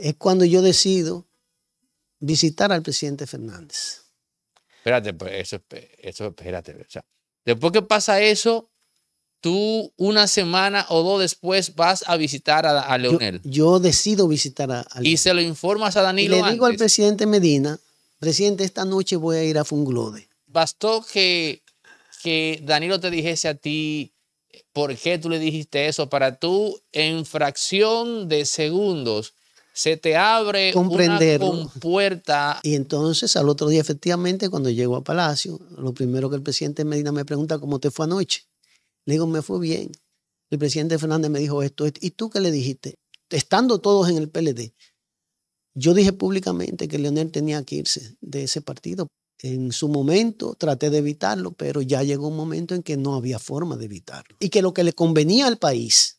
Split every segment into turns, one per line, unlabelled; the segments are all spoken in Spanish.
es cuando yo decido visitar al presidente Fernández.
Espérate, pues, eso, eso espérate. después que pasa eso, tú una semana o dos después vas a visitar a, Leonel.
Yo, decido visitar a,
Leonel. Y se lo informas a Danilo. le digo
al presidente Medina, presidente, esta noche voy a ir a Funglode.
Bastó que, que Danilo te dijese a ti eh, por qué tú le dijiste eso para tú en fracción de segundos se te abre una
puerta Y entonces al otro día, efectivamente, cuando llego a Palacio, lo primero que el presidente Medina me pregunta, ¿cómo te fue anoche? Le digo, me fue bien. El presidente Fernández me dijo esto, esto. ¿Y tú qué le dijiste? Estando todos en el PLD, yo dije públicamente que Leonel tenía que irse de ese partido. En su momento traté de evitarlo, pero ya llegó un momento en que no había forma de evitarlo. Y que lo que le convenía al país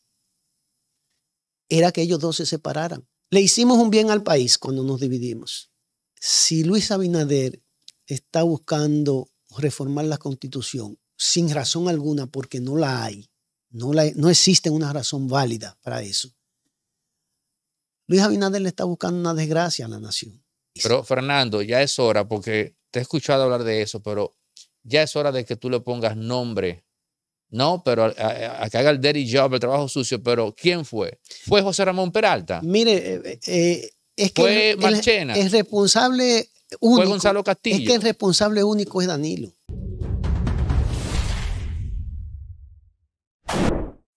era que ellos dos se separaran. Le hicimos un bien al país cuando nos dividimos. Si Luis Abinader está buscando reformar la constitución sin razón alguna, porque no la hay, no, existe una razón válida para eso, Luis Abinader le está buscando una desgracia a la nación.
Pero Fernando, ya es hora, porque te he escuchado hablar de eso, pero ya es hora de que tú le pongas nombre no, pero a, que haga el dirty job, el trabajo sucio. Pero ¿quién fue? ¿Fue José Ramón Peralta? Mire, eh, eh, es que.
responsable único. Gonzalo Castillo. Es que el responsable único es Danilo.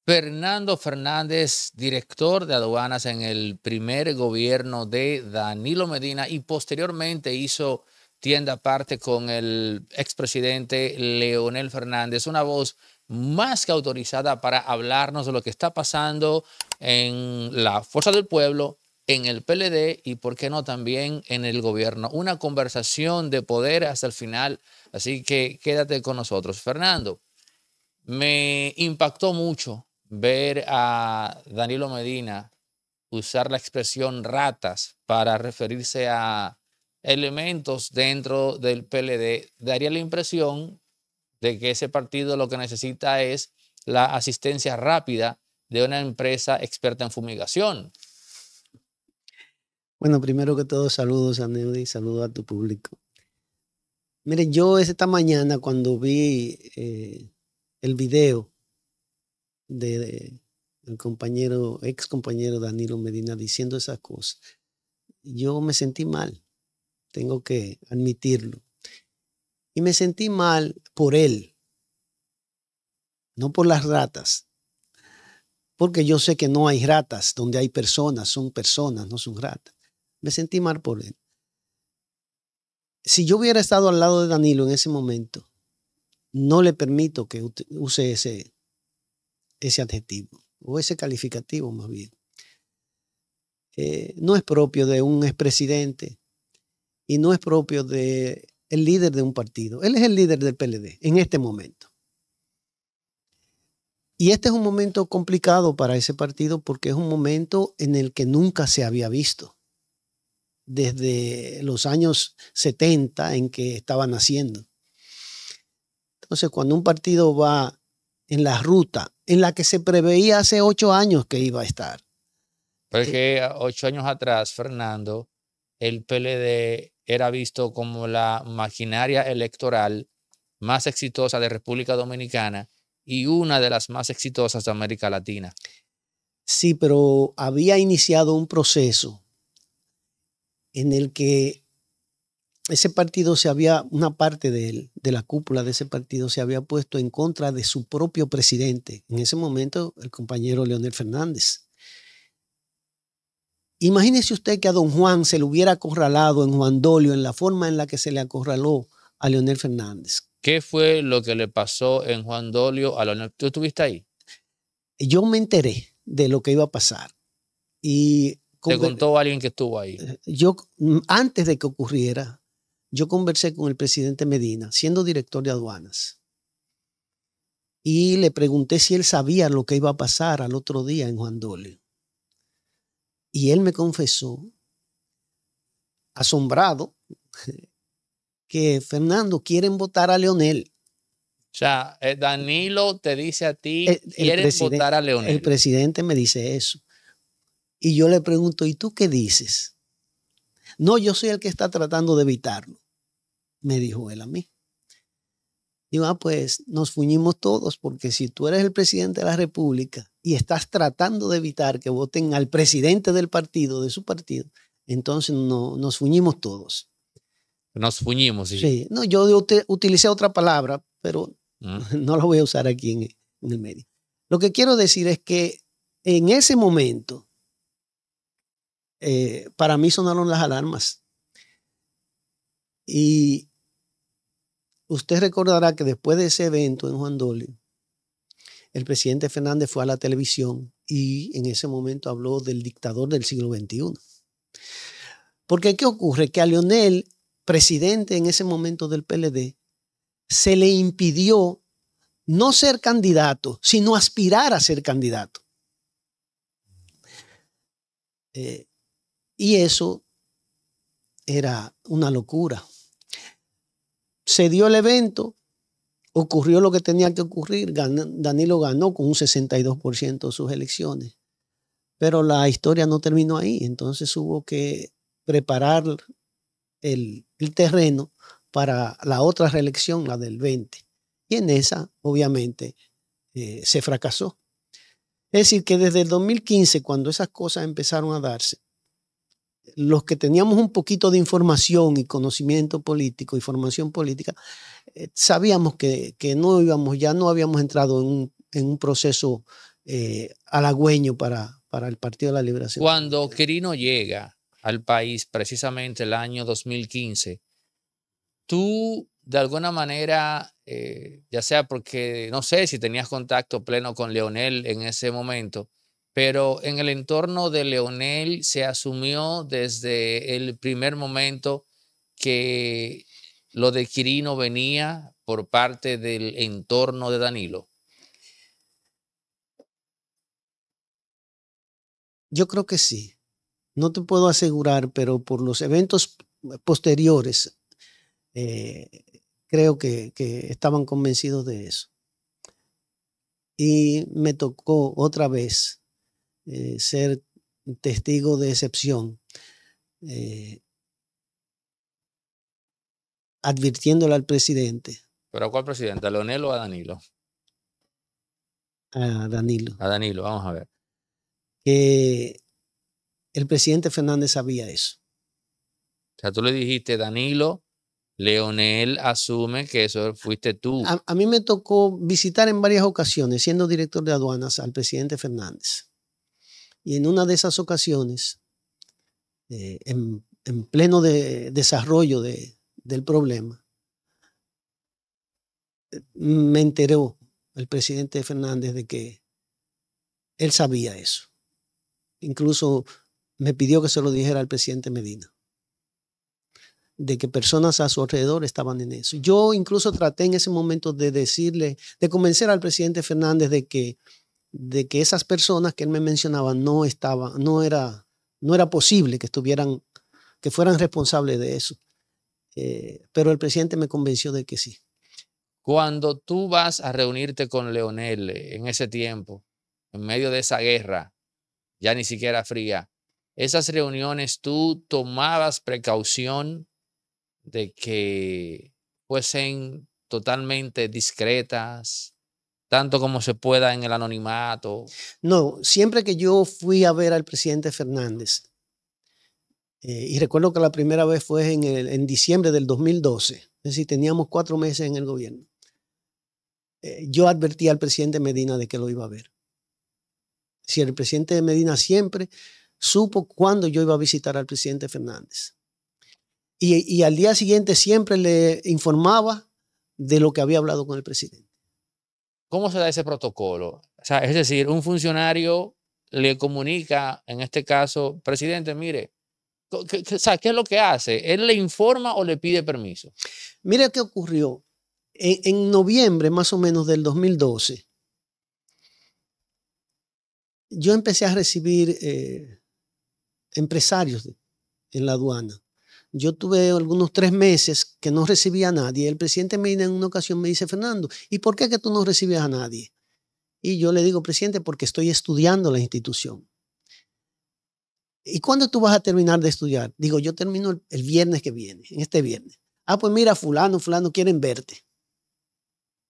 Fernando Fernández, director de aduanas en el primer gobierno de Danilo Medina y posteriormente hizo tienda aparte con el expresidente Leonel Fernández, una voz más que autorizada para hablarnos de lo que está pasando en la Fuerza del Pueblo, en el PLD y, por qué no, también en el gobierno. Una conversación de poder hasta el final, así que quédate con nosotros. Fernando, me impactó mucho ver a Danilo Medina usar la expresión ratas para referirse a elementos dentro del PLD. Daría la impresión de que ese partido lo que necesita es la asistencia rápida de una empresa experta en fumigación.
Bueno, primero que todo, saludos a Neudi, saludos a tu público. Mire, yo esta mañana cuando vi eh, el video de, el compañero, ex compañero Danilo Medina diciendo esas cosas, yo me sentí mal, tengo que admitirlo. Y me sentí mal por Él, no por las ratas. Porque yo sé que no hay ratas, donde hay personas, son personas, no son ratas. Me sentí mal por Él. Si yo hubiera estado al lado de Danilo en ese momento, no le permito que use ese, ese adjetivo o ese calificativo más bien. Eh, no es propio de un expresidente y no es propio de el líder de un partido. Él es el líder del PLD en este momento. Y este es un momento complicado para ese partido porque es un momento en el que nunca se había visto desde los años 70 en que estaba naciendo. Entonces, cuando un partido va en la ruta en la que se preveía hace ocho años que iba a estar.
Porque eh, ocho años atrás, Fernando, el PLD era visto como la maquinaria electoral más exitosa de República Dominicana y una de las más exitosas de América Latina.
Sí, pero había iniciado un proceso en el que ese partido se había, una parte de, de la cúpula de ese partido se había puesto en contra de su propio presidente, en ese momento el compañero Leonel Fernández. Imagínese usted que a don Juan se le hubiera acorralado en Juan Dolio en la forma en la que se le acorraló a Leonel Fernández.
¿Qué fue lo que le pasó en Juan Dolio a Leonel? ¿Tú estuviste ahí?
Yo me enteré de lo que iba a pasar. Y ¿Te contó
alguien que estuvo ahí? Eh,
yo, mm, antes de que ocurriera, yo conversé con el presidente Medina, siendo director de aduanas, y le pregunté si él sabía lo que iba a pasar al otro día en Juan Dolio. Y él me confesó, asombrado, que Fernando, quieren votar a Leonel.
O sea, eh, Danilo te dice a ti, quieren votar a Leonel. El
presidente me dice eso. Y yo le pregunto, ¿y tú qué dices? No, yo soy el que está tratando de evitarlo, me dijo él a mí. Digo, ah, pues nos fuñimos todos, porque si tú eres el presidente de la República y estás tratando de evitar que voten al presidente del partido, de su partido, entonces no, nos fuñimos todos.
Nos fuñimos. Sí,
no, yo utilicé otra palabra, pero mm. no la voy a usar aquí en, el medio. Lo que quiero decir es que en ese momento, eh, para mí sonaron las alarmas. Y usted recordará que después de ese evento en Juan Dolio, el presidente Fernández fue a la televisión y en ese momento habló del dictador del siglo XXI. Porque ¿qué ocurre? Que a Leonel, presidente en ese momento del PLD, se le impidió no ser candidato, sino aspirar a ser candidato. Eh, y eso era una locura se dio el evento, ocurrió lo que tenía que ocurrir, Danilo ganó con un 62% de sus elecciones, pero la historia no terminó ahí, entonces hubo que preparar el, terreno para la otra reelección, la del 20. Y en esa, obviamente, eh, se fracasó. Es decir, que desde el 2015, cuando esas cosas empezaron a darse, los que teníamos un poquito de información y conocimiento político y formación política, eh, sabíamos que, que, no íbamos, ya no habíamos entrado en un, en un proceso eh, halagüeño para, para el Partido de la Liberación.
Cuando Quirino llega al país, precisamente el año 2015, tú de alguna manera, eh, ya sea porque, no sé si tenías contacto pleno con Leonel en ese momento, pero en el entorno de Leonel se asumió desde el primer momento que lo de Quirino venía por parte del entorno de Danilo.
Yo creo que sí. No te puedo asegurar, pero por los eventos posteriores, eh, creo que, que estaban convencidos de eso. Y me tocó otra vez eh, ser testigo de excepción, eh, advirtiéndole al presidente.
¿Pero a cuál presidente? ¿A Leonel o a Danilo? A Danilo. A Danilo, vamos a ver.
Que el presidente Fernández sabía eso.
O sea, tú le dijiste, Danilo, Leonel asume que eso fuiste tú. a
mí me tocó visitar en varias ocasiones, siendo director de aduanas, al presidente Fernández. Y en una de esas ocasiones, eh, en, pleno desarrollo del problema, eh, me enteró el presidente Fernández de que él sabía eso. Incluso me pidió que se lo dijera al presidente Medina, de que personas a su alrededor estaban en eso. Yo incluso traté en ese momento de decirle, de convencer al presidente Fernández de que de que esas personas que él me mencionaba no estaban, no era, no era posible que estuvieran, que fueran responsables de eso. Eh, pero el presidente me convenció
de que sí. Cuando tú vas a reunirte con Leonel eh, en ese tiempo, en medio de esa guerra, ya ni siquiera fría, esas reuniones tú tomabas precaución de que fuesen totalmente discretas, tanto como se pueda en el anonimato?
No, siempre que yo fui a ver al presidente Fernández, eh, y recuerdo que la primera vez fue en, diciembre del 2012, es decir, teníamos cuatro meses en el gobierno, eh, yo advertí al presidente Medina de que lo iba a ver. Si el presidente Medina siempre supo cuándo yo iba a visitar al presidente Fernández. y al día siguiente siempre le informaba de lo que había hablado con el presidente.
¿Cómo se da ese protocolo? es decir, un funcionario le comunica, en este caso, presidente, mire, ¿qué, es lo que hace? ¿Él le informa o le pide permiso? Mire qué
ocurrió. En, noviembre más o menos del 2012, yo empecé a recibir eh, empresarios en la aduana yo tuve algunos tres meses que no recibía a nadie. El presidente Medina en una ocasión me dice, Fernando, ¿y por qué que tú no recibes a nadie? Y yo le digo, presidente, porque estoy estudiando la institución. ¿Y cuándo tú vas a terminar de estudiar? Digo, yo termino el, viernes que viene, en este viernes. Ah, pues mira, fulano, fulano, quieren verte.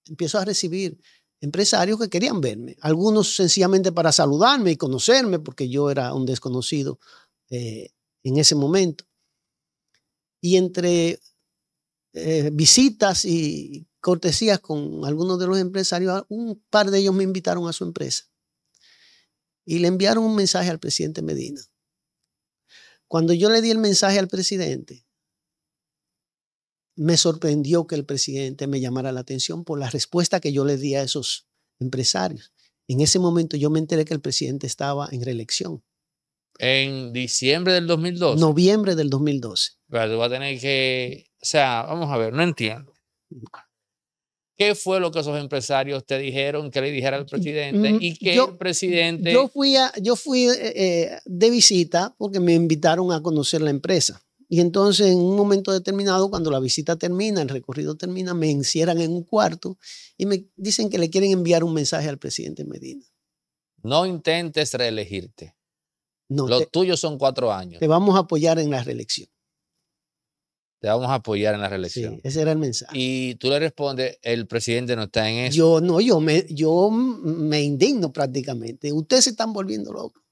Empiezo a recibir empresarios que querían verme, algunos sencillamente para saludarme y conocerme, porque yo era un desconocido eh, en ese momento y entre eh, visitas y cortesías con algunos de los empresarios, un par de ellos me invitaron a su empresa y le enviaron un mensaje al presidente Medina. Cuando yo le di el mensaje al presidente, me sorprendió que el presidente me llamara la atención por la respuesta que yo le di a esos empresarios. En ese momento yo me enteré que el presidente estaba en reelección
en diciembre del 2012. Noviembre del 2012. Pero tú vas a tener que, o sea, vamos a ver, no entiendo. ¿Qué fue lo que esos empresarios te dijeron que le dijera al presidente? Mm, y mm, yo, presidente... Yo
fui, a, yo fui eh, eh, de visita porque me invitaron a conocer la empresa. Y entonces en un momento determinado, cuando la visita termina, el recorrido termina, me encierran en un cuarto y me dicen que le quieren enviar un mensaje al presidente Medina.
No intentes reelegirte. Los tuyos son cuatro años. Te vamos a apoyar en la reelección. Te vamos a apoyar en la reelección. Sí, ese era el mensaje. Y tú le respondes, el presidente no está en eso.
Yo no, yo me, indigno prácticamente. Ustedes se están volviendo locos.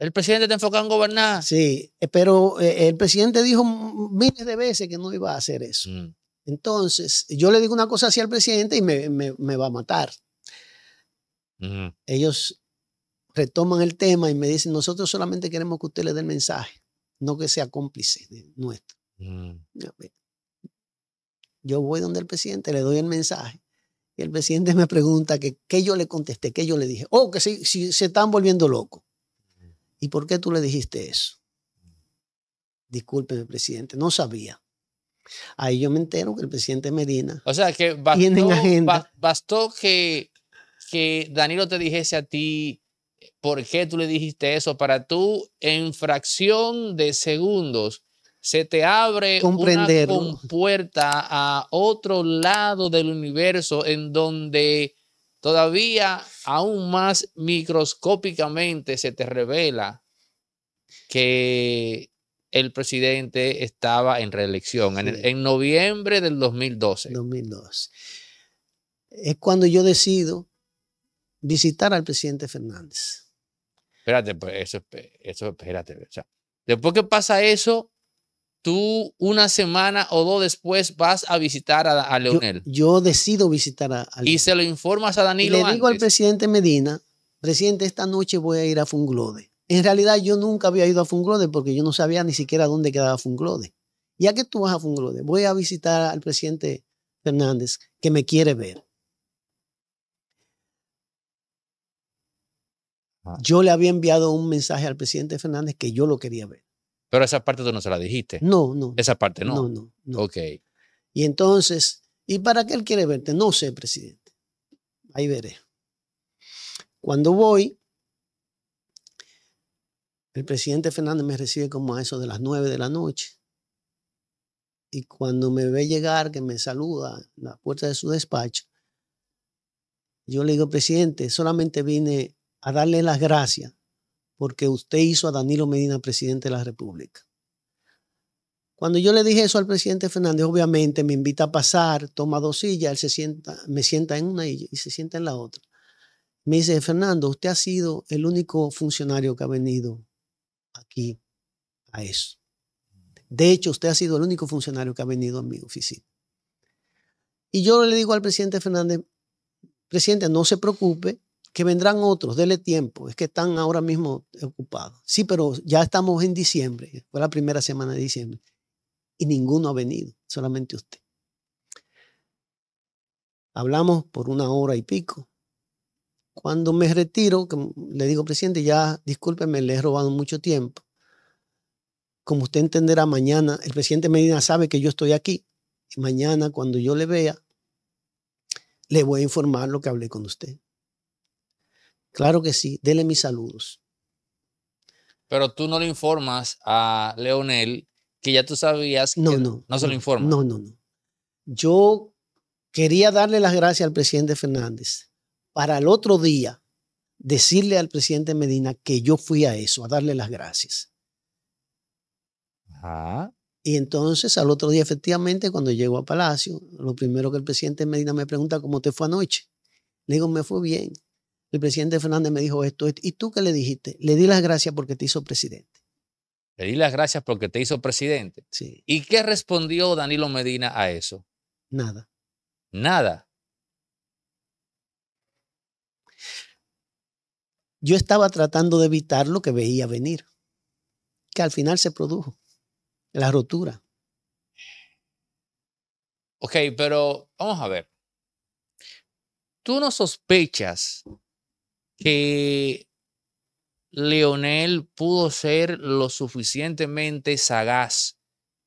El presidente está enfocado en gobernar. Sí, eh, pero eh, el presidente dijo miles de veces que no iba a hacer eso. Mm. Entonces, yo le digo una cosa así al presidente y me, va a matar. Ellos retoman el tema y me dicen, nosotros solamente queremos que usted le dé el mensaje, no que sea cómplice de nuestro. Mm. Pues. Yo voy donde el presidente, le doy el mensaje. Y el presidente me pregunta que qué yo le contesté, qué yo le dije. Oh, que si, se están volviendo locos. Mm. ¿Y por qué tú le dijiste eso? Mm. Discúlpeme, presidente, no sabía. Ahí yo me entero que el presidente Medina. O
sea, que bastó, bastó que, que Danilo te dijese a ti, ¿por qué tú le dijiste eso? Para tú, en fracción de segundos, se te abre una puerta a otro lado del universo en donde todavía aún más microscópicamente se te revela que el presidente estaba en reelección en, noviembre del 2012. 2012.
Es cuando yo decido visitar al
presidente Fernández espérate, pues eso, eso, espérate. O sea, después que pasa eso, tú una semana o dos después vas a visitar a, Leonel.
Yo, decido visitar a,
Leonel. Y se lo informas a Danilo. le digo
al presidente Medina, presidente, esta noche voy a ir a Funglode. En realidad yo nunca había ido a Funglode porque yo no sabía ni siquiera dónde quedaba Funglode. Ya que tú vas a Funglode, voy a visitar al presidente Fernández que me quiere ver. Yo le había enviado un mensaje al presidente Fernández que yo lo quería ver.
Pero esa parte tú no se la dijiste. No, no. Esa parte no. No, no. no. Ok.
Y entonces, ¿y para qué él quiere verte? No sé, presidente. Ahí veré. Cuando voy, el presidente Fernández me recibe como a eso de las nueve de la noche. Y cuando me ve llegar, que me saluda en la puerta de su despacho, yo le digo, presidente, solamente vine a darle las gracias porque usted hizo a Danilo Medina presidente de la República. Cuando yo le dije eso al presidente Fernández, obviamente me invita a pasar, toma dos sillas, él se sienta, me sienta en una y se sienta en la otra. Me dice, Fernando, usted ha sido el único funcionario que ha venido aquí a eso. De hecho, usted ha sido el único funcionario que ha venido a mi oficina. Y yo le digo al presidente Fernández, presidente, no se preocupe, que vendrán otros, dele tiempo, es que están ahora mismo ocupados. Sí, pero ya estamos en diciembre, fue la primera semana de diciembre, y ninguno ha venido, solamente usted. Hablamos por una hora y pico. Cuando me retiro, le digo, presidente, ya discúlpeme, le he robado mucho tiempo. Como usted entenderá, mañana el presidente Medina sabe que yo estoy aquí. Y mañana, cuando yo le vea, le voy a informar lo que hablé con usted.
Claro que sí, dele
mis saludos.
Pero tú no le informas a Leonel que ya tú sabías que no, no, no se no, lo informa.
No, no, no. Yo quería darle las gracias al presidente Fernández para el otro día decirle al presidente Medina que yo fui a eso, a darle las gracias. Y entonces al otro día, efectivamente, cuando llego a Palacio, lo primero que el presidente Medina me pregunta, ¿cómo te fue anoche? Le digo, me fue bien el presidente Fernández me dijo esto, ¿Y tú qué le dijiste? Le di las gracias porque te hizo presidente.
Le di las gracias porque te hizo presidente. Sí. ¿Y qué respondió Danilo Medina a eso? Nada. Nada.
Yo estaba tratando de evitar lo que veía venir, que al final se produjo, la rotura.
Ok, pero vamos a ver. ¿Tú no sospechas que Leonel pudo ser lo suficientemente sagaz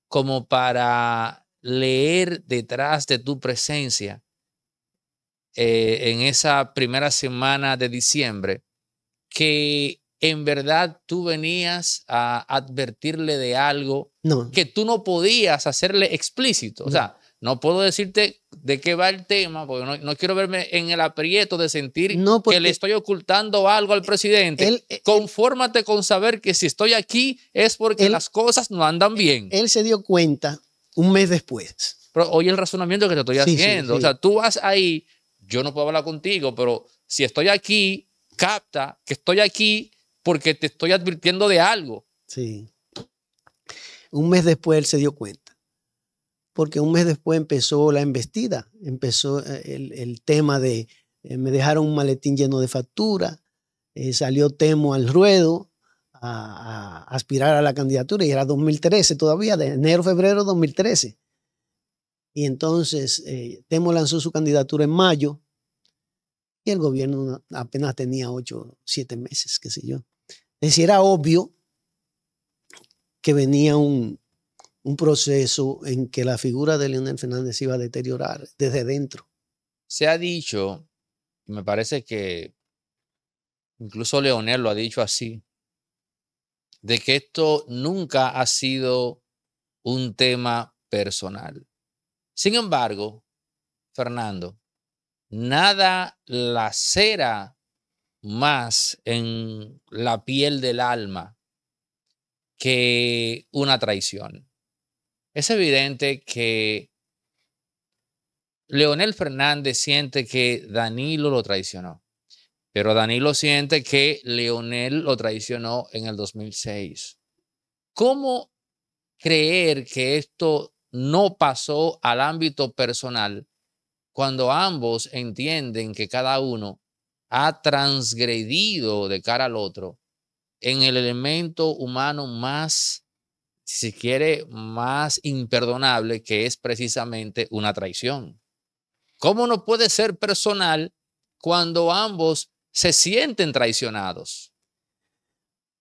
como para leer detrás de tu presencia eh, en esa primera semana de diciembre que en verdad tú venías a advertirle de algo que tú no podías hacerle explícito. O sea, no puedo decirte de qué va el tema, porque no, quiero verme en el aprieto de sentir que le estoy ocultando algo al presidente. Eh, Confórmate con saber que si estoy aquí es porque las cosas no andan bien. Él se dio cuenta un mes después. Pero oye el razonamiento que te estoy haciendo. O sea, tú vas ahí, yo no puedo hablar contigo, pero si estoy aquí, capta que estoy aquí porque te estoy advirtiendo de algo.
Sí. Un mes después él se dio cuenta porque un mes después empezó la embestida, empezó eh, el, tema de eh, me dejaron un maletín lleno de factura, eh, salió Temo al ruedo a, aspirar a la candidatura y era 2013 todavía, de enero, febrero 2013. Y entonces Temo lanzó su candidatura en mayo y el gobierno apenas tenía ocho, 7 meses, qué sé yo. Es decir, era obvio que venía un, un proceso en que la figura de Leonel Fernández iba a deteriorar
desde dentro. Se ha dicho, y me parece que incluso Leonel lo ha dicho así, de que esto nunca ha sido un tema personal. Sin embargo, Fernando, nada lacera más en la piel del alma que una traición es evidente que Leonel Fernández siente que Danilo lo traicionó, pero Danilo siente que Leonel lo traicionó en el 2006. ¿Cómo creer que esto no pasó al ámbito personal cuando ambos entienden que cada uno ha transgredido de cara al otro en el elemento humano más si quiere, más imperdonable, que es precisamente una traición. ¿Cómo no puede ser personal cuando ambos se sienten traicionados?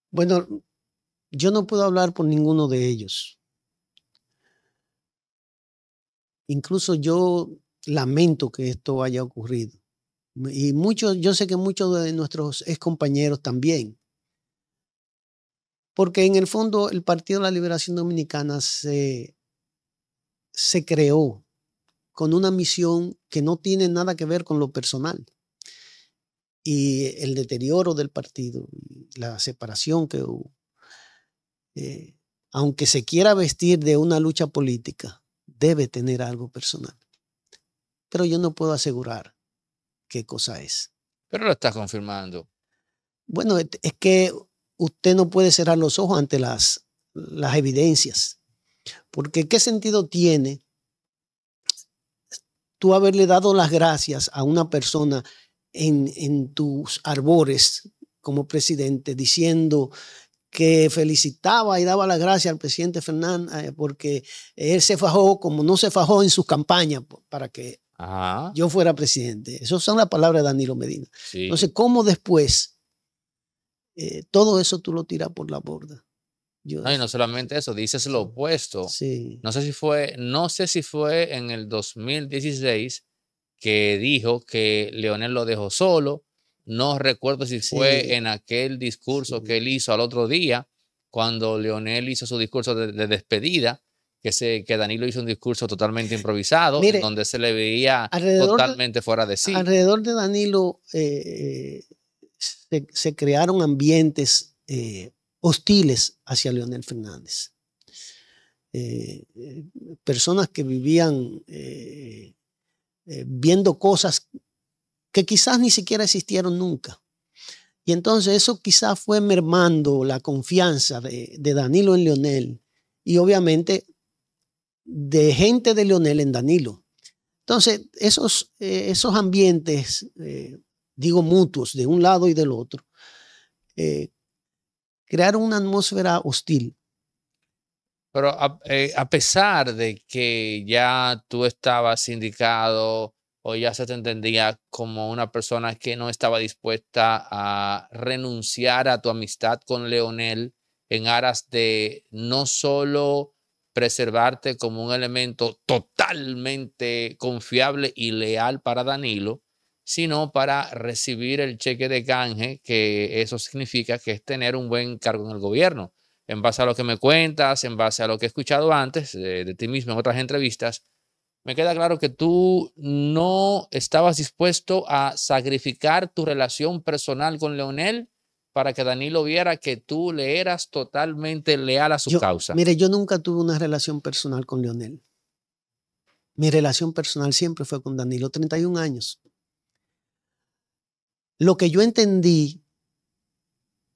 Bueno, yo no puedo hablar por ninguno de ellos. Incluso yo lamento que esto haya ocurrido. Y muchos, yo sé que muchos de nuestros compañeros también porque en el fondo el Partido de la Liberación Dominicana se, creó con una misión que no tiene nada que ver con lo personal. Y el deterioro del partido, la separación que hubo, eh, aunque se quiera vestir de una lucha política, debe tener algo personal. Pero yo no puedo asegurar qué cosa es.
Pero lo estás confirmando.
Bueno, es que usted no puede cerrar los ojos ante las, las evidencias. Porque ¿qué sentido tiene tú haberle dado las gracias a una persona en, tus arbores como presidente diciendo que felicitaba y daba las gracias al presidente Fernández eh, porque él se fajó como no se fajó en su campaña para que yo fuera presidente. Esas son las palabras de Danilo Medina. No Entonces, ¿cómo después eh, todo eso tú lo tiras por la borda.
no, y no solamente eso, dices lo opuesto. Sí. No sé si fue, no sé si fue en el 2016 que dijo que Leonel lo dejó solo. No recuerdo si fue en aquel discurso que él hizo al otro día, cuando Leonel hizo su discurso de, despedida, que, se, que Danilo hizo un discurso totalmente improvisado, donde se le veía totalmente fuera de sí. Alrededor
de Danilo eh, eh, se, crearon ambientes eh, hostiles hacia Leonel Fernández. Eh, eh, personas que vivían viendo cosas que quizás ni siquiera existieron nunca. Y entonces eso quizás fue mermando la confianza de, Danilo en Leonel y obviamente de gente de Leonel en Danilo. Entonces, esos, esos ambientes digo mutuos, de un lado y del otro, eh, crear crearon una atmósfera hostil.
Pero eh, a, pesar de que ya tú estabas indicado o ya se te entendía como una persona que no estaba dispuesta a renunciar a tu amistad con Leonel en aras de no solo preservarte como un elemento totalmente confiable y leal para Danilo, sino para recibir el cheque de canje, que eso significa que es tener un buen cargo en el gobierno. En base a lo que me cuentas, en base a lo que he escuchado antes eh, de, ti mismo en otras entrevistas, me queda claro que tú no estabas dispuesto a sacrificar tu relación personal con Leonel para que Danilo viera que tú le eras totalmente leal a su causa. Mire,
yo nunca tuve una relación personal con Leonel. Mi relación personal siempre fue con Danilo, 31 años. Lo que yo entendí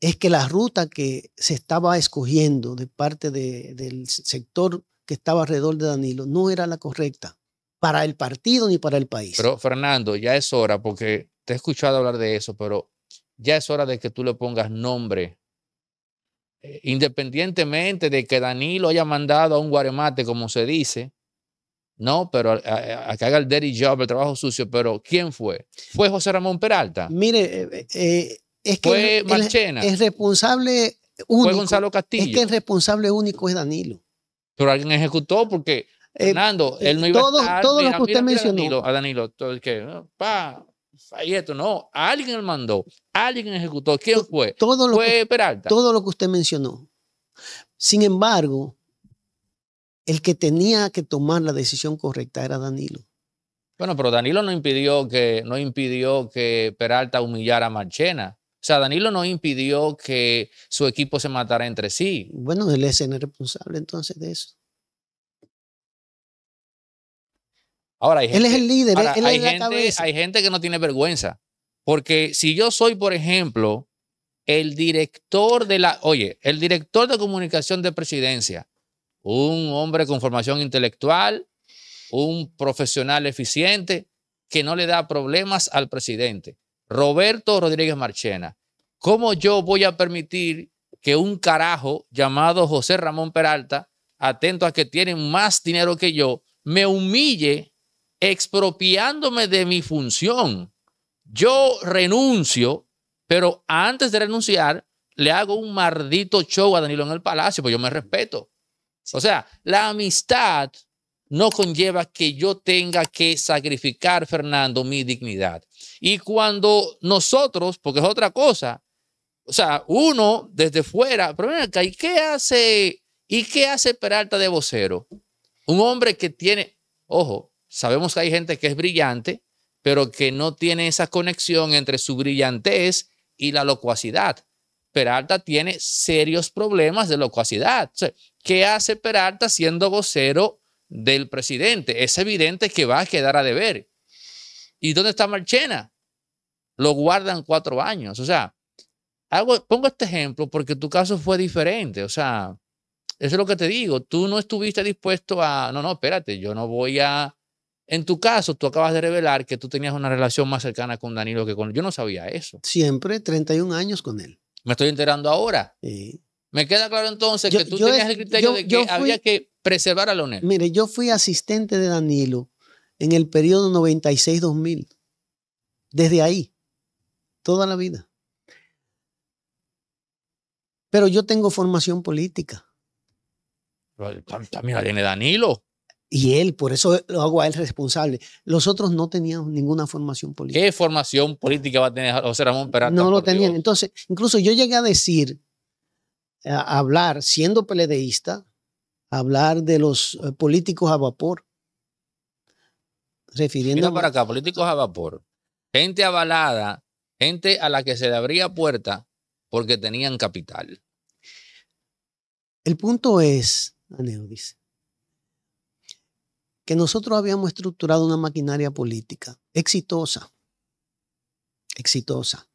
es que la ruta que se estaba escogiendo de parte del sector que estaba alrededor de Danilo no era la correcta para el partido ni para el país.
Pero Fernando, ya es hora, porque te he escuchado hablar de eso, pero ya es hora de que tú le pongas nombre. Eh, independientemente de que Danilo haya mandado a un guaremate, como se dice, no, pero a, que haga el dirty job, el trabajo sucio. Pero ¿quién fue? ¿Fue José Ramón Peralta? Mire, eh, eh, es que. Fue Marchena.
responsable único. Fue Gonzalo Castillo. Es que el responsable único es
Danilo. Pero alguien ejecutó porque. Eh, Fernando, él no iba a estar. Todos los que usted mencionó. a Danilo, todo, que, ah, pa, ahí esto, no, alguien mandó, alguien ejecutó. ¿Quién fue? fue Peralta. Todo
lo que usted mencionó. Sin embargo, el que tenía que tomar la decisión correcta era Danilo.
Bueno, pero Danilo no impidió que, no impidió que Peralta humillara a Marchena. O sea, Danilo no impidió que su equipo se matara entre sí.
Bueno, él es el responsable entonces de eso.
Ahora, hay gente, él es el líder, hay gente que no tiene vergüenza. Porque si yo soy, por ejemplo, el director de la, oye, el director de comunicación de presidencia, un hombre con formación intelectual, un profesional eficiente que no le da problemas al presidente. Roberto Rodríguez Marchena, ¿cómo yo voy a permitir que un carajo llamado José Ramón Peralta, atento a que tiene más dinero que yo, me humille expropiándome de mi función? Yo renuncio, pero antes de renunciar, le hago un mardito show a Danilo en el Palacio, pues yo me respeto. O sea, la amistad no conlleva que yo tenga que sacrificar, Fernando, mi dignidad. Y cuando nosotros, porque es otra cosa, o sea, uno desde fuera, pero acá, ¿y qué hace? ¿Y qué hace Peralta de vocero? Un hombre que tiene, ojo, sabemos que hay gente que es brillante, pero que no tiene esa conexión entre su brillantez y la locuacidad. Peralta tiene serios problemas de locuacidad. ¿Qué hace Peralta siendo vocero del presidente? Es evidente que va a quedar a deber. ¿Y dónde está Marchena? Lo guardan cuatro años. O sea, hago, pongo este ejemplo porque tu caso fue diferente. O sea, eso es lo que te digo. Tú no estuviste dispuesto a, no, no, espérate, yo no voy a... En tu caso, tú acabas de revelar que tú tenías una relación más cercana con Danilo que con... Yo no sabía eso.
Siempre, 31 años con él.
Me estoy enterando ahora. Me queda claro entonces que tú tenías el criterio de que había que preservar a Leonel?
Mire, yo fui asistente de Danilo en el periodo 96-2000. Desde ahí, toda la vida. Pero yo tengo formación política. también la tiene Danilo. Y él, por eso lo hago a él responsable. Los otros no tenían ninguna formación
política. ¿Qué formación política va a tener José Ramón Peralta? No
lo tenían. Entonces, incluso yo llegué a decir, a hablar, siendo peledeísta, hablar de los eh, políticos a vapor. Refiriendo
para acá, políticos a vapor. Gente avalada, gente a la que se le abría puerta porque tenían capital.
El punto es, Aneo dice, que nosotros habíamos estructurado una maquinaria política exitosa, exitosa,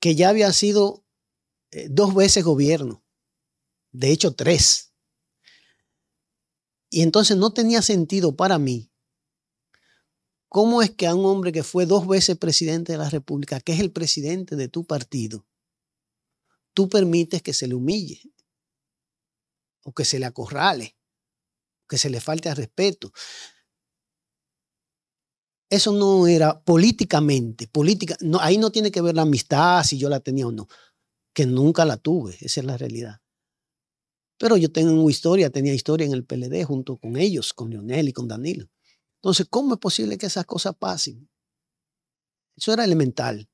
que ya había sido eh, dos veces gobierno, de hecho tres. Y entonces no tenía sentido para mí cómo es que a un hombre que fue dos veces presidente de la República, que es el presidente de tu partido, tú permites que se le humille o que se le acorrale que se le falte al respeto. Eso no era políticamente, política, no, ahí no tiene que ver la amistad, si yo la tenía o no, que nunca la tuve, esa es la realidad. Pero yo tengo historia, tenía historia en el PLD junto con ellos, con Leonel y con Danilo. Entonces, ¿cómo es posible que esas cosas pasen? Eso era elemental.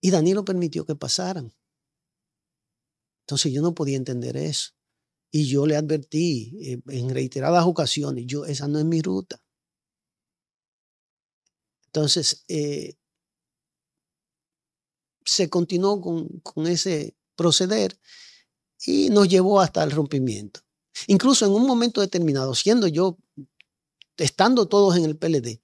Y Danilo permitió que pasaran. Entonces yo no podía entender eso. Y yo le advertí eh, en reiteradas ocasiones, yo, esa no es mi ruta. Entonces, eh, se continuó con, con ese proceder y nos llevó hasta el rompimiento. Incluso en un momento determinado, siendo yo, estando todos en el PLD,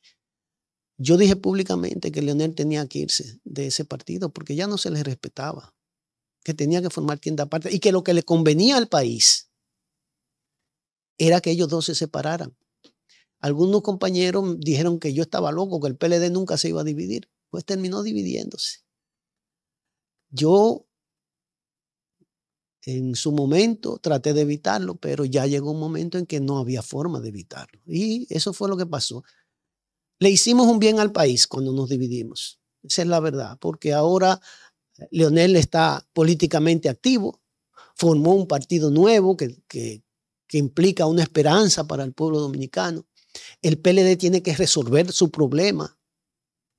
yo dije públicamente que Leonel tenía que irse de ese partido porque ya no se le respetaba, que tenía que formar tienda aparte y que lo que le convenía al país era que ellos dos se separaran. Algunos compañeros dijeron que yo estaba loco, que el PLD nunca se iba a dividir. Pues terminó dividiéndose. Yo en su momento traté de evitarlo, pero ya llegó un momento en que no había forma de evitarlo. Y eso fue lo que pasó. Le hicimos un bien al país cuando nos dividimos. Esa es la verdad, porque ahora eh, Leonel está políticamente activo, formó un partido nuevo que, que, que implica una esperanza para el pueblo dominicano. El PLD tiene que resolver su problema.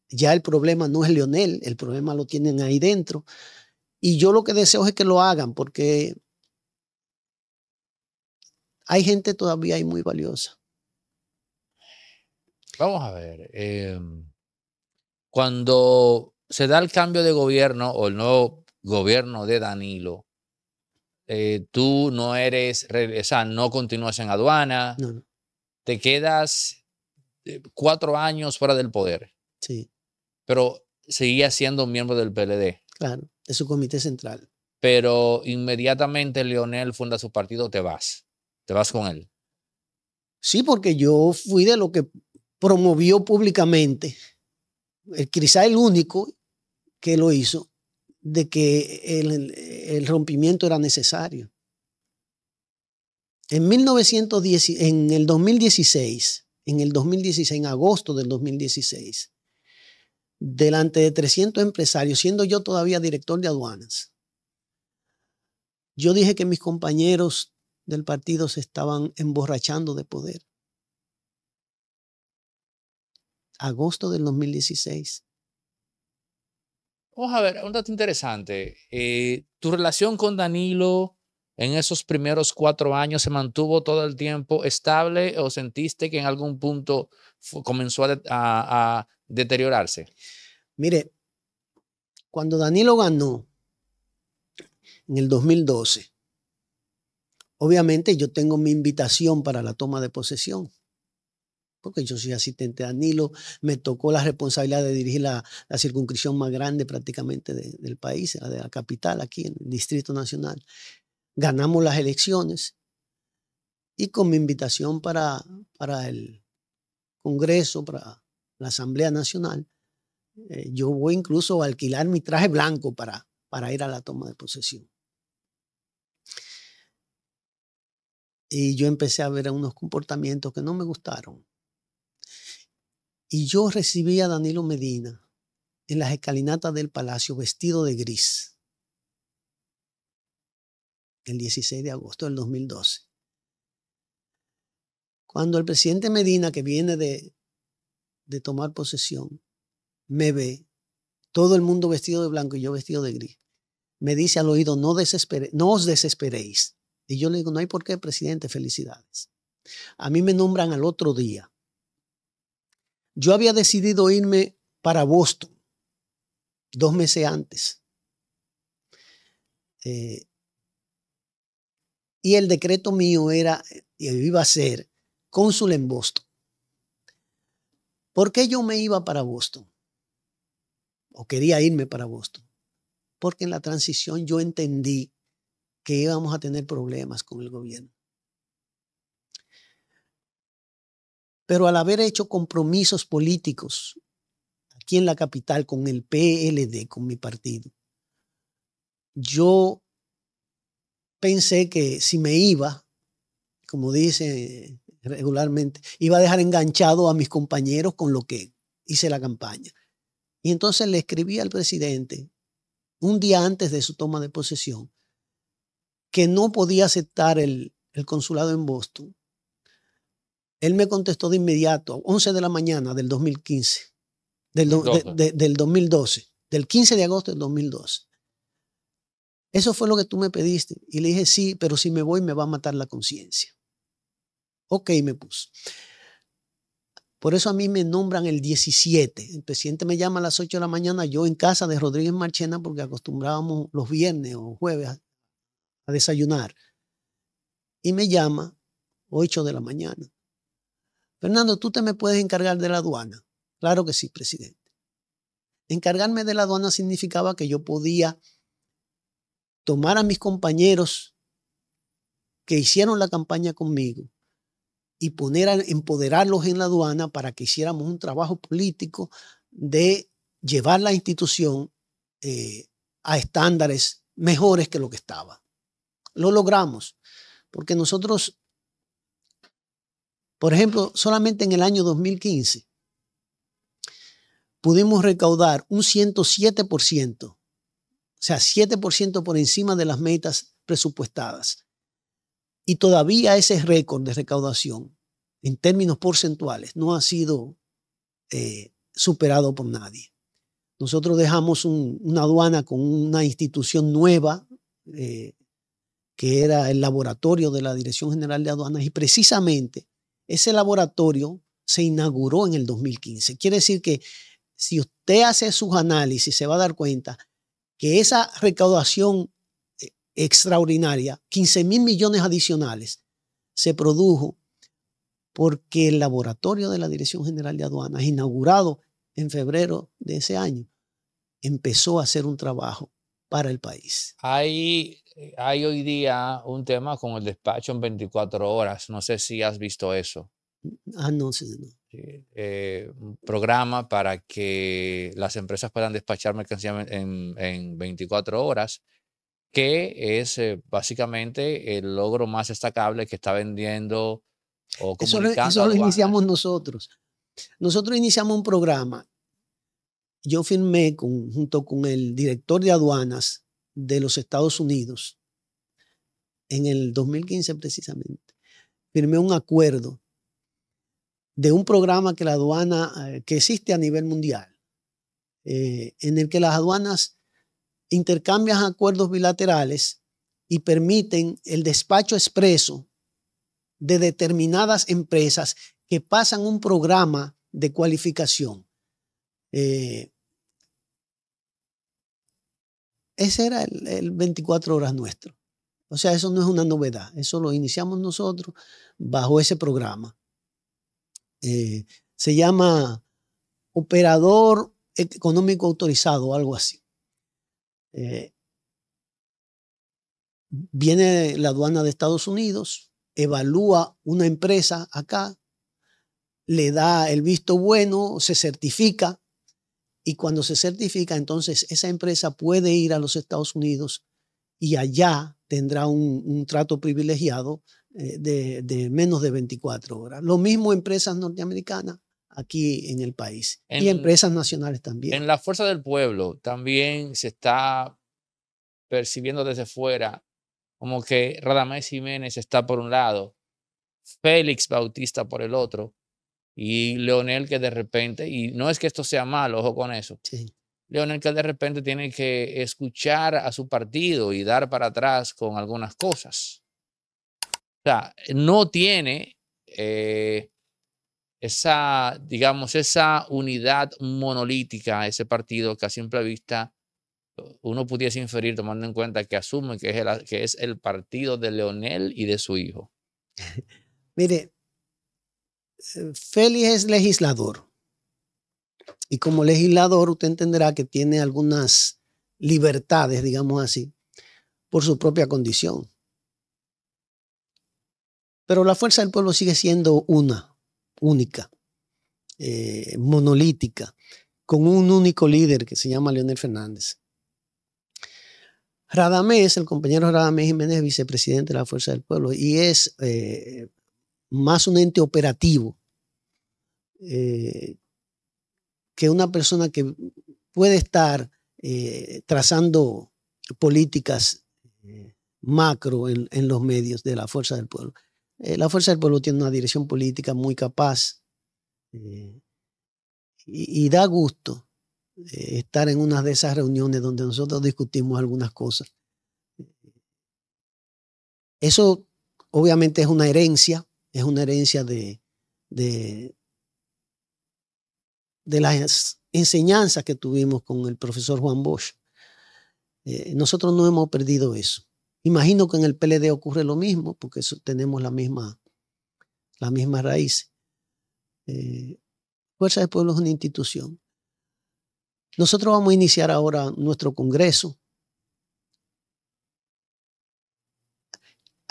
Ya el problema no es Leonel, el problema lo tienen ahí dentro. Y yo lo que deseo es que lo hagan porque hay gente todavía ahí muy valiosa.
Vamos a ver, em, cuando se da el cambio de gobierno o el nuevo gobierno de Danilo, eh, tú no eres, o sea, no continúas en aduana, no, te quedas eh, cuatro años fuera del poder. Sí. Pero seguía siendo miembro del PLD.
Claro, de su comité central.
Pero inmediatamente Leonel funda su partido, te vas. Te vas con él.
Sí, porque yo fui de lo que promovió públicamente, quizá el único que lo hizo, de que el, rompimiento era necesario. En, el 2016, en el 2016, en agosto del 2016, delante de 300 empresarios, siendo yo todavía director de aduanas, yo dije que mis compañeros del partido se estaban emborrachando de poder. Agosto del 2016.
Vamos a ver, un dato interesante. Eh, tu relación con Danilo en esos primeros cuatro años se mantuvo todo el tiempo estable o sentiste que en algún punto comenzó a deteriorarse? Mire,
cuando Danilo ganó en el 2012, obviamente yo tengo mi invitación para la toma de posesión porque yo soy asistente de Danilo, me tocó la responsabilidad de dirigir la, la circunscripción más grande prácticamente del país, la de la capital, aquí en el Distrito Nacional. Ganamos las elecciones y con mi invitación para, para el Congreso, para la Asamblea Nacional, eh, yo voy incluso a alquilar mi traje blanco para, para ir a la toma de posesión. Y yo empecé a ver unos comportamientos que no me gustaron y yo recibí a Danilo Medina en las escalinatas del palacio vestido de gris el 16 de agosto del 2012. Cuando el presidente Medina, que viene de, tomar posesión, me ve, todo el mundo vestido de blanco y yo vestido de gris, me dice al oído, no, no os desesperéis. Y yo le digo, no hay por qué, presidente, felicidades. A mí me nombran al otro día yo había decidido irme para Boston dos meses antes. Eh, y el decreto mío era, y eh, eh, iba a ser cónsul en Boston. ¿Por qué yo me iba para Boston? O quería irme para Boston. Porque en la transición yo entendí que íbamos a tener problemas con el gobierno. Pero al haber hecho compromisos políticos aquí en la capital con el PLD, con mi partido, yo pensé que si me iba, como dice regularmente, iba a dejar enganchado a mis compañeros con lo que hice la campaña. Y entonces le escribí al presidente un día antes de su toma de posesión que no podía aceptar el, el consulado en Boston él me contestó de inmediato, 11 de la mañana del 2015, del, 2012, del 15 de agosto del 2012. Eso fue lo que tú me pediste. Y le dije, sí, pero si me voy me va a matar la conciencia. Ok, me puso. Por eso a mí me nombran el 17. El presidente me llama a las 8 de la mañana, yo en casa de Rodríguez Marchena, porque acostumbrábamos los viernes o jueves a, a desayunar. Y me llama 8 de la mañana. Fernando, ¿tú te me puedes encargar de la aduana? Claro que sí, presidente. Encargarme de la aduana significaba que yo podía tomar a mis compañeros que hicieron la campaña conmigo y poner a, empoderarlos en la aduana para que hiciéramos un trabajo político de llevar la institución eh, a estándares mejores que lo que estaba. Lo logramos, porque nosotros por ejemplo, solamente en el año 2015 pudimos recaudar un 107%, o sea, 7% por encima de las metas presupuestadas. Y todavía ese récord de recaudación en términos porcentuales no ha sido eh, superado por nadie. Nosotros dejamos una aduana con una institución nueva, eh, que era el laboratorio de la Dirección General de Aduanas, y precisamente ese laboratorio se inauguró en el 2015. Quiere decir que si usted hace sus análisis, se va a dar cuenta que esa recaudación eh, extraordinaria, 15 mil millones adicionales, se produjo porque el laboratorio de la Dirección General de Aduanas, inaugurado en febrero de ese año, empezó a hacer un trabajo para el país.
Hay eh, hay hoy día un tema con el despacho en 24 horas. No sé si has visto eso.
Ah, no, sí, no.
Eh, un programa para que las empresas puedan despachar mercancía en, 24 horas, que es eh, básicamente el logro más destacable que está vendiendo o comunicando. Eso, eso lo
iniciamos nosotros. Nosotros iniciamos un programa. Yo firmé junto con el director de aduanas de los Estados Unidos, en el 2015 precisamente, firmé un acuerdo de un programa que la aduana, eh, que existe a nivel mundial, eh, en el que las aduanas intercambian acuerdos bilaterales y permiten el despacho expreso de determinadas empresas que pasan un programa de cualificación. Eh, ese era el, 24 horas nuestro. O sea, eso no es una novedad, eso lo iniciamos nosotros bajo ese programa. Eh, se llama operador económico autorizado o algo así. Eh, viene la aduana de Estados Unidos, evalúa una empresa acá, le da el visto bueno, se certifica y cuando se certifica, entonces esa empresa puede ir a los Estados Unidos y allá tendrá un, trato privilegiado eh, de, menos de 24 horas. Lo mismo empresas norteamericanas aquí en el país y empresas nacionales también.
En la fuerza del pueblo también se está percibiendo desde fuera como que Radamés Jiménez está por un lado, Félix Bautista por el otro, y Leonel que de repente, y no es que esto sea malo, ojo con eso. Sí. Leonel que de repente tiene que escuchar a su partido y dar para atrás con algunas cosas. O sea, no tiene eh, esa, digamos, esa unidad monolítica, ese partido que a simple vista uno pudiese inferir tomando en cuenta que asume que es que es el partido de Leonel y de su hijo.
Mire, Félix es legislador. Y como legislador, usted entenderá que tiene algunas libertades, digamos así, por su propia condición. Pero la fuerza del pueblo sigue siendo una, única, eh, monolítica, con un único líder que se llama Leonel Fernández. Radamés, el compañero Radamés Jiménez, vicepresidente de la Fuerza del Pueblo, y es eh, más un ente operativo eh, que una persona que puede estar eh, trazando políticas eh, macro en, los medios de la fuerza del pueblo. la fuerza del pueblo tiene una dirección política muy capaz y, da gusto estar en una de esas reuniones donde nosotros discutimos algunas cosas. Eso obviamente es una herencia es una herencia de, de, las enseñanzas que tuvimos con el profesor Juan Bosch. Eh, nosotros no hemos perdido eso. Imagino que en el PLD ocurre lo mismo, porque tenemos la misma, la misma raíz. Eh, Fuerza del Pueblo es una institución. Nosotros vamos a iniciar ahora nuestro Congreso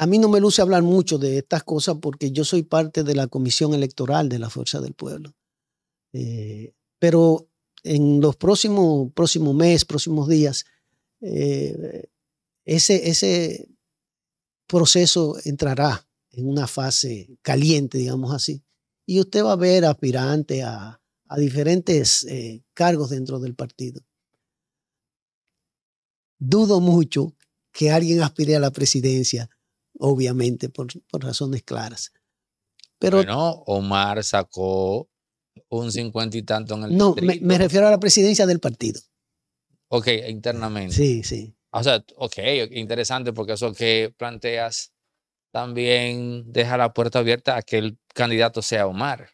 A mí no me luce hablar mucho de estas cosas porque yo soy parte de la comisión electoral de la Fuerza del Pueblo. Eh, pero en los próximos meses, próximos días, eh, ese, ese proceso entrará en una fase caliente, digamos así, y usted va a ver aspirantes a, diferentes eh, cargos dentro del partido. Dudo mucho que alguien aspire a la presidencia obviamente por, razones claras.
Pero, Omar sacó un cincuenta y tanto en el No,
me, refiero a la presidencia del partido.
Ok, internamente. Sí, sí. Ah, o sea, ok, interesante porque eso que planteas también deja la puerta abierta a que el candidato sea Omar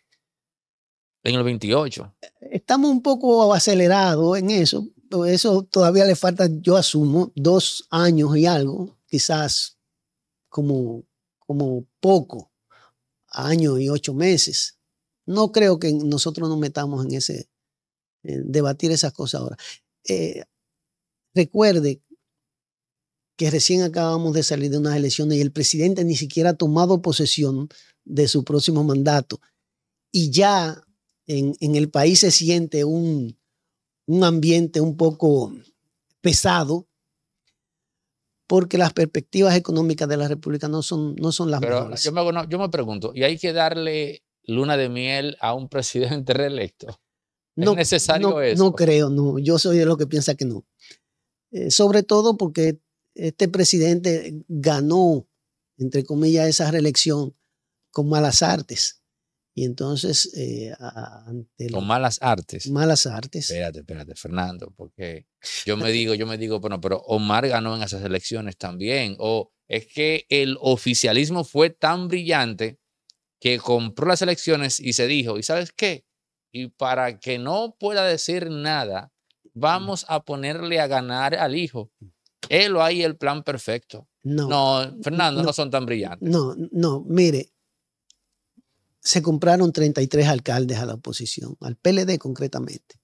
en el 28.
Estamos un poco acelerados en eso. Eso todavía le falta, yo asumo, dos años y algo, quizás como, como poco, año y ocho meses. No creo que nosotros nos metamos en ese, debatir esas cosas ahora. Eh, recuerde que recién acabamos de salir de unas elecciones y el presidente ni siquiera ha tomado posesión de su próximo mandato. Y ya en, el país se siente un, un ambiente un poco pesado porque las perspectivas económicas de la República no son, no son las Pero mejores.
Yo me, pregunto, ¿y hay que darle luna de miel a un presidente reelecto? ¿Es no, necesario eso? No
creo, no. Yo soy de los que piensa que no. Eh, sobre todo porque este presidente ganó, entre comillas, esa reelección con malas artes. Y entonces, eh,
ante... malas artes. Malas artes. Espérate, espérate, Fernando, porque yo me digo, yo me digo, bueno, pero Omar ganó en esas elecciones también. O es que el oficialismo fue tan brillante que compró las elecciones y se dijo, ¿y sabes qué? Y para que no pueda decir nada, mm. vamos a ponerle a ganar al hijo. Él o ahí el plan perfecto. No. No, Fernando, no son tan brillantes.
No, no, mire, se compraron 33 alcaldes a la oposición, al PLD concretamente.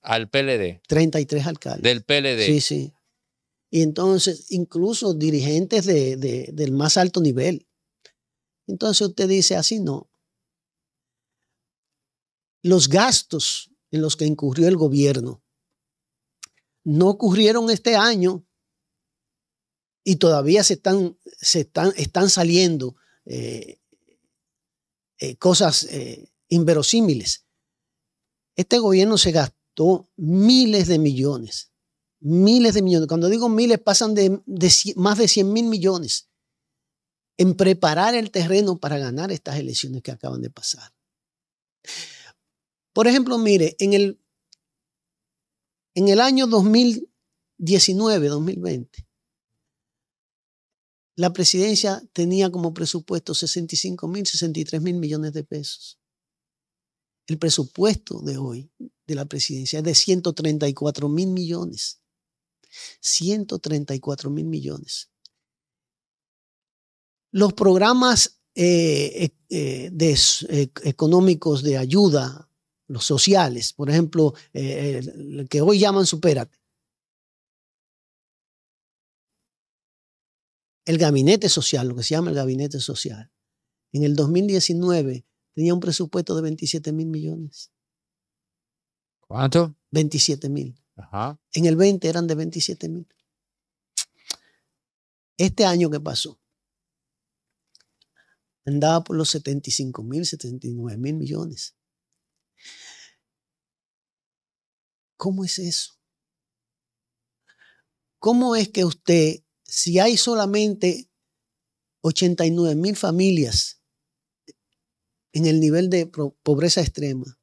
Al PLD.
33 alcaldes.
Del PLD. Sí,
sí. Y entonces, incluso dirigentes del más alto nivel. Entonces usted dice, así no. Los gastos en los que incurrió el gobierno no ocurrieron este año y todavía se están, se están, están saliendo eh, eh, cosas eh, inverosímiles. Este gobierno se gastó miles de millones, miles de millones. Cuando digo miles, pasan de, más de 100 mil millones en preparar el terreno para ganar estas elecciones que acaban de pasar. Por ejemplo, mire, en el, en el año 2019, 2020, la presidencia tenía como presupuesto 65 mil, 63 mil millones de pesos. El presupuesto de hoy de la presidencia es de 134 mil millones. 134 mil millones. Los programas eh, eh, eh, económicos de ayuda, los sociales, por ejemplo, que hoy llaman Supérate, el gabinete social, lo que se llama el gabinete social, en el 2019 tenía un presupuesto de 27 mil millones. ¿Cuánto? 27 mil. En el 20 eran de 27 mil. Este año que pasó, andaba por los 75 mil, 79 mil millones. ¿Cómo es eso? ¿Cómo es que usted si hay solamente 89 mil familias en el nivel de pobreza extrema,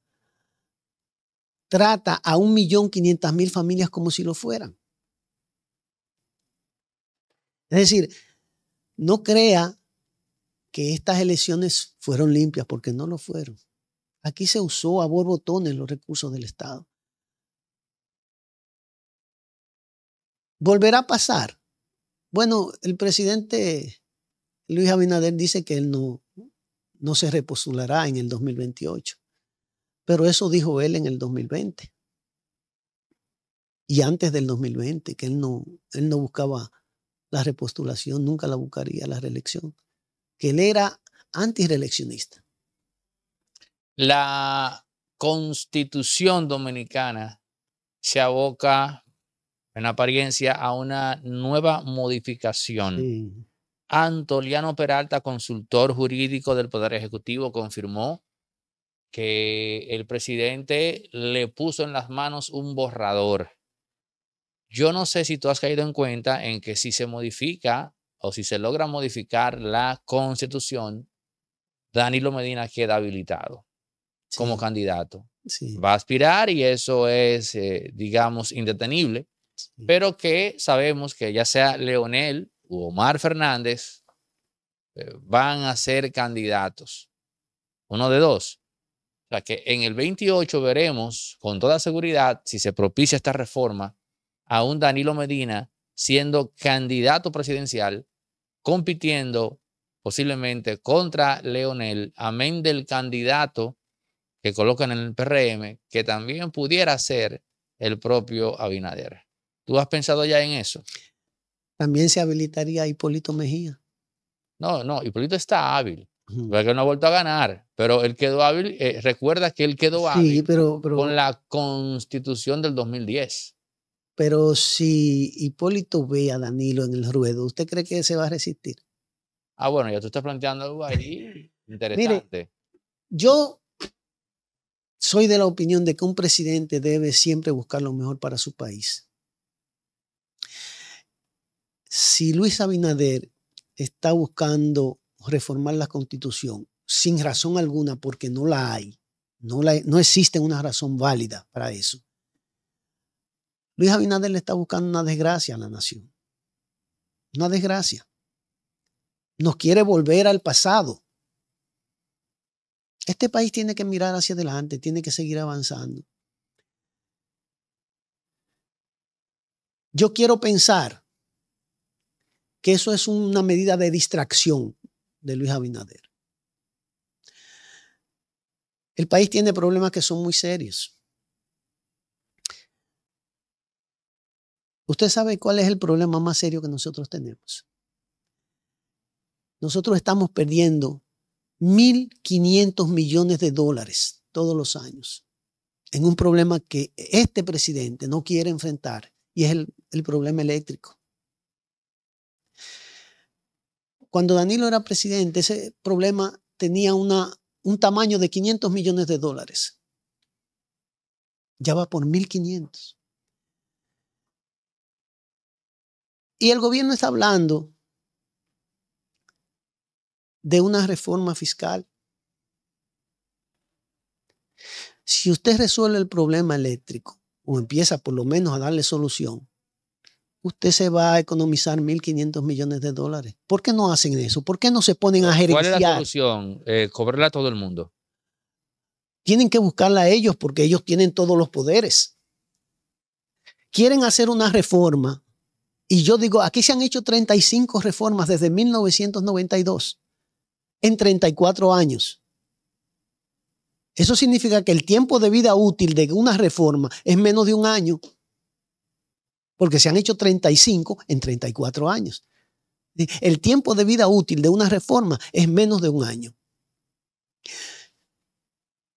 trata a 1.500.000 familias como si lo fueran. Es decir, no crea que estas elecciones fueron limpias, porque no lo fueron. Aquí se usó a borbotones los recursos del Estado. Volverá a pasar. Bueno, el presidente Luis Abinader dice que él no, no se repostulará en el 2028, pero eso dijo él en el 2020 y antes del 2020, que él no, él no buscaba la repostulación, nunca la buscaría la reelección, que él era antireeleccionista.
La constitución dominicana se aboca en apariencia a una nueva modificación. Antoliano Peralta, consultor jurídico del Poder Ejecutivo, confirmó que el presidente le puso en las manos un borrador. Yo no sé si tú has caído en cuenta en que si se modifica o si se logra modificar la constitución, Danilo Medina queda habilitado como candidato. Va a aspirar y eso es, eh, digamos, indetenible pero que sabemos que ya sea Leonel u Omar Fernández eh, van a ser candidatos. Uno de dos. O sea que en el 28 veremos con toda seguridad si se propicia esta reforma a un Danilo Medina siendo candidato presidencial, compitiendo posiblemente contra Leonel, amén del candidato que colocan en el PRM, que también pudiera ser el propio Abinader. ¿Tú has pensado ya en eso?
También se habilitaría a Hipólito Mejía.
No, no, Hipólito está hábil. Porque no ha vuelto a ganar, pero él quedó hábil. Eh, recuerda que él quedó hábil pero, con la constitución del 2010.
Pero si Hipólito ve a Danilo en el ruedo, ¿usted cree que se va a resistir?
Ah, bueno, ya tú estás planteando algo ahí interesante.
yo soy de la opinión de que un presidente debe siempre buscar lo mejor para su país si Luis Abinader está buscando reformar la constitución sin razón alguna, porque no la hay, no, existe una razón válida para eso, Luis Abinader le está buscando una desgracia a la nación. Una desgracia. Nos quiere volver al pasado. Este país tiene que mirar hacia adelante, tiene que seguir avanzando. Yo quiero pensar que eso es una medida de distracción de Luis Abinader. El país tiene problemas que son muy serios. Usted sabe cuál es el problema más serio que nosotros tenemos. Nosotros estamos perdiendo 1.500 millones de dólares todos los años en un problema que este presidente no quiere enfrentar y es el, el problema eléctrico. Cuando Danilo era presidente, ese problema tenía una, un tamaño de 500 millones de dólares. Ya va por 1.500. Y el gobierno está hablando de una reforma fiscal. Si usted resuelve el problema eléctrico o empieza por lo menos a darle solución, usted se va a economizar 1.500 millones de dólares. ¿Por qué no hacen eso? ¿Por qué no se ponen a jerarquizar? ¿Cuál es la
solución? Eh, cobrarla a todo el mundo.
Tienen que buscarla a ellos porque ellos tienen todos los poderes. Quieren hacer una reforma y yo digo, aquí se han hecho 35 reformas desde 1992 en 34 años. Eso significa que el tiempo de vida útil de una reforma es menos de un año porque se han hecho 35 en 34 años. El tiempo de vida útil de una reforma es menos de un año.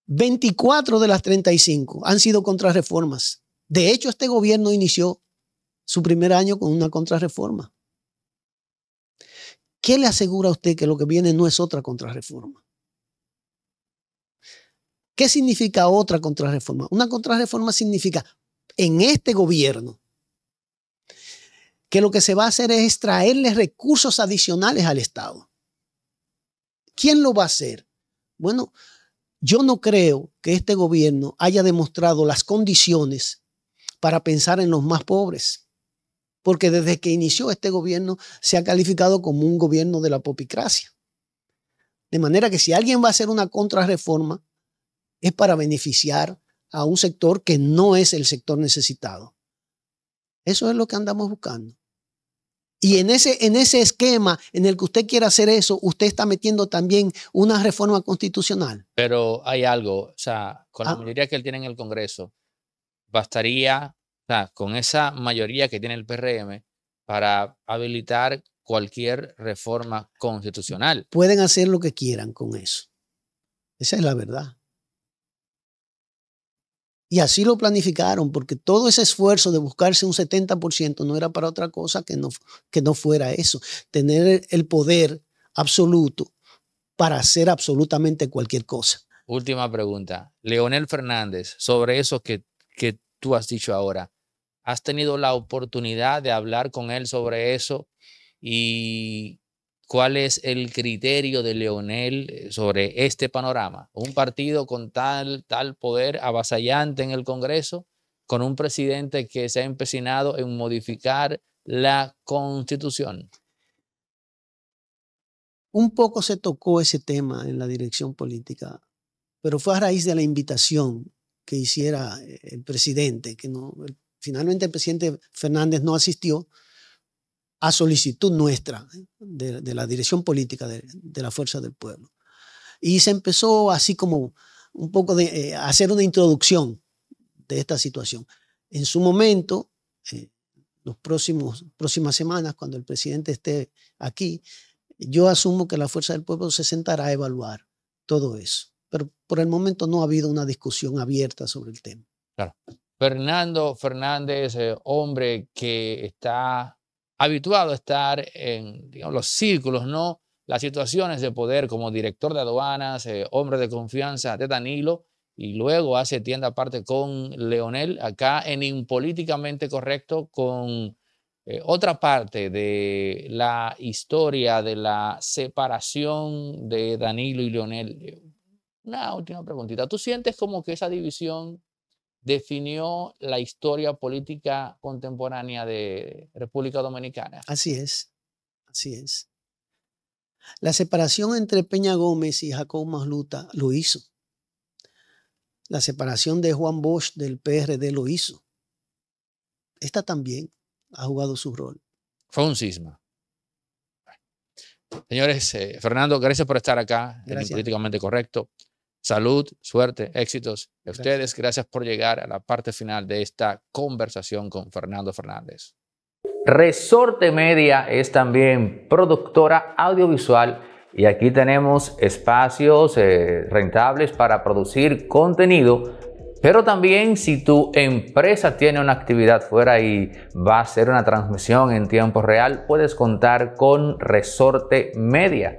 24 de las 35 han sido contrarreformas. De hecho, este gobierno inició su primer año con una contrarreforma. ¿Qué le asegura a usted que lo que viene no es otra contrarreforma? ¿Qué significa otra contrarreforma? Una contrarreforma significa en este gobierno que lo que se va a hacer es extraerle recursos adicionales al Estado. ¿Quién lo va a hacer? Bueno, yo no creo que este gobierno haya demostrado las condiciones para pensar en los más pobres, porque desde que inició este gobierno se ha calificado como un gobierno de la popicracia. De manera que si alguien va a hacer una contrarreforma, es para beneficiar a un sector que no es el sector necesitado. Eso es lo que andamos buscando. Y en ese, en ese esquema en el que usted quiere hacer eso, usted está metiendo también una reforma constitucional.
Pero hay algo, o sea, con la ah. mayoría que él tiene en el Congreso, bastaría, o sea, con esa mayoría que tiene el PRM, para habilitar cualquier reforma constitucional.
Pueden hacer lo que quieran con eso. Esa es la verdad. Y así lo planificaron, porque todo ese esfuerzo de buscarse un 70% no era para otra cosa que no, que no fuera eso, tener el poder absoluto para hacer absolutamente cualquier cosa.
Última pregunta. Leonel Fernández, sobre eso que, que tú has dicho ahora, ¿has tenido la oportunidad de hablar con él sobre eso? ¿Y ¿Cuál es el criterio de Leonel eh, sobre este panorama? Un partido con tal, tal poder avasallante en el Congreso, con un presidente que se ha empecinado en modificar la constitución.
Un poco se tocó ese tema en la dirección política, pero fue a raíz de la invitación que hiciera eh, el presidente, que no, finalmente el presidente Fernández no asistió, a solicitud nuestra, ¿eh? de, la dirección política de, la Fuerza del Pueblo. Y se empezó así como un poco de eh, hacer una introducción de esta situación. En su momento, en eh, las próximas semanas, cuando el presidente esté aquí, yo asumo que la Fuerza del Pueblo se sentará a evaluar todo eso. Pero por el momento no ha habido una discusión abierta sobre el tema.
Claro. Fernando Fernández, hombre que está habituado a estar en los círculos, ¿no? Las situaciones de poder como director de aduanas, eh, hombre de confianza de Danilo, y luego hace tienda aparte con Leonel, acá en Impolíticamente Correcto, con eh, otra parte de la historia de la separación de Danilo y Leonel. Eh, una última preguntita. ¿Tú sientes como que esa división definió la historia política contemporánea de República Dominicana.
Así es,
así es.
La separación entre Peña Gómez y Jacob Masluta lo hizo. La separación de Juan Bosch del PRD lo hizo. Esta también ha jugado
su rol. Fue un cisma. Señores, eh, Fernando, gracias por estar acá eh, gracias. Políticamente Correcto. Salud, suerte, éxitos ustedes. Gracias. por llegar a la parte final de esta conversación con Fernando Fernández. Resorte Media es también productora audiovisual y aquí tenemos espacios eh, rentables para producir contenido. Pero también si tu empresa tiene una actividad fuera y va a hacer una transmisión en tiempo real, puedes contar con Resorte Media.